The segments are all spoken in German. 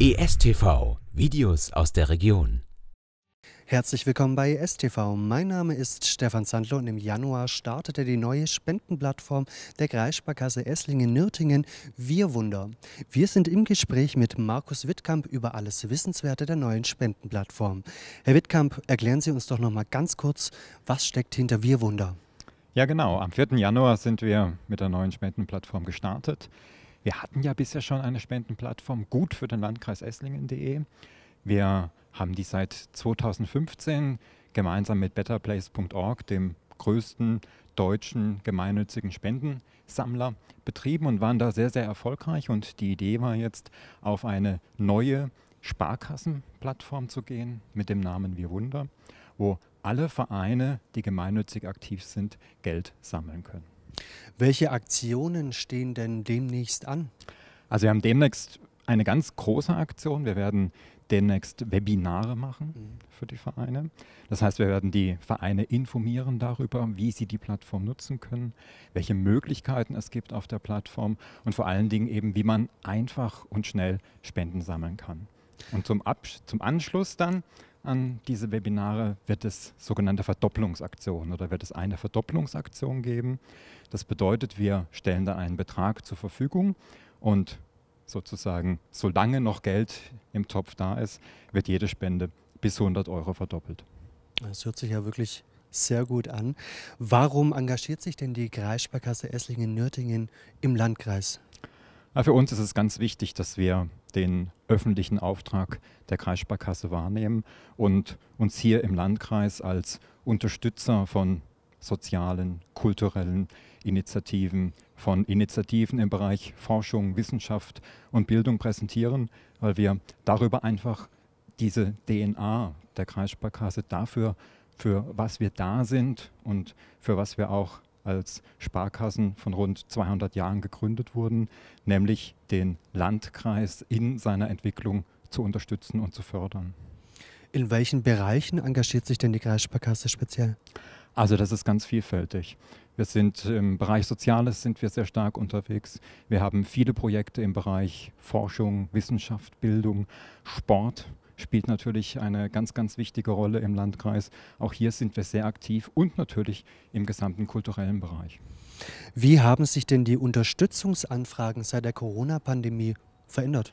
ESTV Videos aus der Region. Herzlich willkommen bei ESTV. Mein Name ist Stefan Sandler und im Januar startete die neue Spendenplattform der Kreissparkasse Esslingen-Nürtingen Wir Wunder. Wir sind im Gespräch mit Markus Wittkamp über alles Wissenswerte der neuen Spendenplattform. Herr Wittkamp, erklären Sie uns doch noch mal ganz kurz, was steckt hinter Wir Wunder? Ja, genau. Am 4. Januar sind wir mit der neuen Spendenplattform gestartet. Wir hatten ja bisher schon eine Spendenplattform, gut für den Landkreis Esslingen.de. Wir haben die seit 2015 gemeinsam mit betterplace.org, dem größten deutschen gemeinnützigen Spendensammler, betrieben und waren da sehr, sehr erfolgreich. Und die Idee war jetzt, auf eine neue Sparkassenplattform zu gehen mit dem Namen Wir Wunder, wo alle Vereine, die gemeinnützig aktiv sind, Geld sammeln können. Welche Aktionen stehen denn demnächst an? Also wir haben demnächst eine ganz große Aktion. Wir werden demnächst Webinare machen mhm. für die Vereine. Das heißt, wir werden die Vereine informieren darüber, wie sie die Plattform nutzen können, welche Möglichkeiten es gibt auf der Plattform und vor allen Dingen eben, wie man einfach und schnell Spenden sammeln kann. Und zum, Ab zum Anschluss dann an diese Webinare wird es sogenannte Verdopplungsaktionen oder wird es eine Verdopplungsaktion geben. Das bedeutet, wir stellen da einen Betrag zur Verfügung und sozusagen, solange noch Geld im Topf da ist, wird jede Spende bis 100 Euro verdoppelt. Das hört sich ja wirklich sehr gut an. Warum engagiert sich denn die Kreissparkasse Esslingen-Nürtingen im Landkreis? für uns ist es ganz wichtig, dass wir den öffentlichen Auftrag der Kreissparkasse wahrnehmen und uns hier im Landkreis als Unterstützer von sozialen, kulturellen Initiativen, von Initiativen im Bereich Forschung, Wissenschaft und Bildung präsentieren, weil wir darüber einfach diese DNA der Kreissparkasse dafür, für was wir da sind und für was wir auch als Sparkassen von rund 200 Jahren gegründet wurden, nämlich den Landkreis in seiner Entwicklung zu unterstützen und zu fördern. In welchen Bereichen engagiert sich denn die Kreissparkasse speziell? Also das ist ganz vielfältig. Wir sind im Bereich Soziales sind wir sehr stark unterwegs. Wir haben viele Projekte im Bereich Forschung, Wissenschaft, Bildung, Sport spielt natürlich eine ganz, ganz wichtige Rolle im Landkreis. Auch hier sind wir sehr aktiv und natürlich im gesamten kulturellen Bereich. Wie haben sich denn die Unterstützungsanfragen seit der Corona-Pandemie verändert?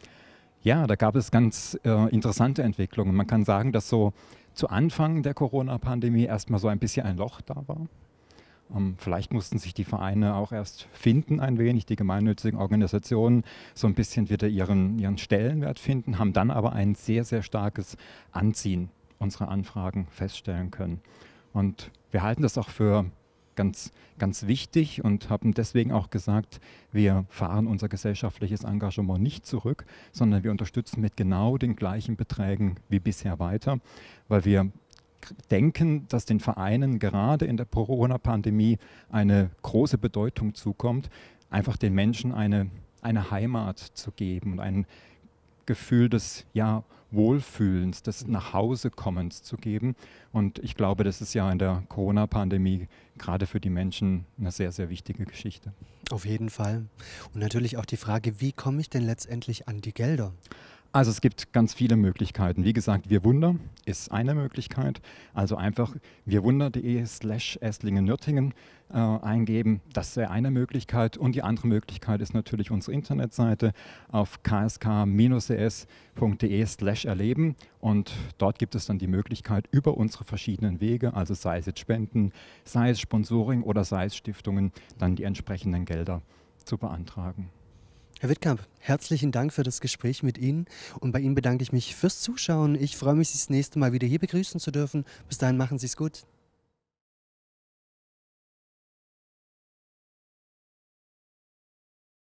Ja, da gab es ganz äh, interessante Entwicklungen. Man kann sagen, dass so zu Anfang der Corona-Pandemie erstmal so ein bisschen ein Loch da war. Ähm, vielleicht mussten sich die Vereine auch erst finden ein wenig, die gemeinnützigen Organisationen so ein bisschen wieder ihren, ihren Stellenwert finden, haben dann aber ein sehr, sehr starkes Anziehen unserer Anfragen feststellen können. Und wir halten das auch für ganz, ganz wichtig und haben deswegen auch gesagt, wir fahren unser gesellschaftliches Engagement nicht zurück, sondern wir unterstützen mit genau den gleichen Beträgen wie bisher weiter, weil wir denken, dass den Vereinen gerade in der Corona-Pandemie eine große Bedeutung zukommt, einfach den Menschen eine, eine Heimat zu geben und ein Gefühl des ja, Wohlfühlens, des Nachhausekommens zu geben. Und ich glaube, das ist ja in der Corona-Pandemie gerade für die Menschen eine sehr, sehr wichtige Geschichte. Auf jeden Fall. Und natürlich auch die Frage, wie komme ich denn letztendlich an die Gelder? Also es gibt ganz viele Möglichkeiten. Wie gesagt, Wir Wunder ist eine Möglichkeit. Also einfach wirwunder.de slash esslingen-nürtingen äh, eingeben. Das wäre eine Möglichkeit. Und die andere Möglichkeit ist natürlich unsere Internetseite auf ksk-cs.de slash erleben. Und dort gibt es dann die Möglichkeit über unsere verschiedenen Wege, also sei es jetzt Spenden, sei es Sponsoring oder sei es Stiftungen, dann die entsprechenden Gelder zu beantragen. Herr Wittkamp, herzlichen Dank für das Gespräch mit Ihnen und bei Ihnen bedanke ich mich fürs Zuschauen. Ich freue mich, Sie das nächste Mal wieder hier begrüßen zu dürfen. Bis dahin machen Sie es gut.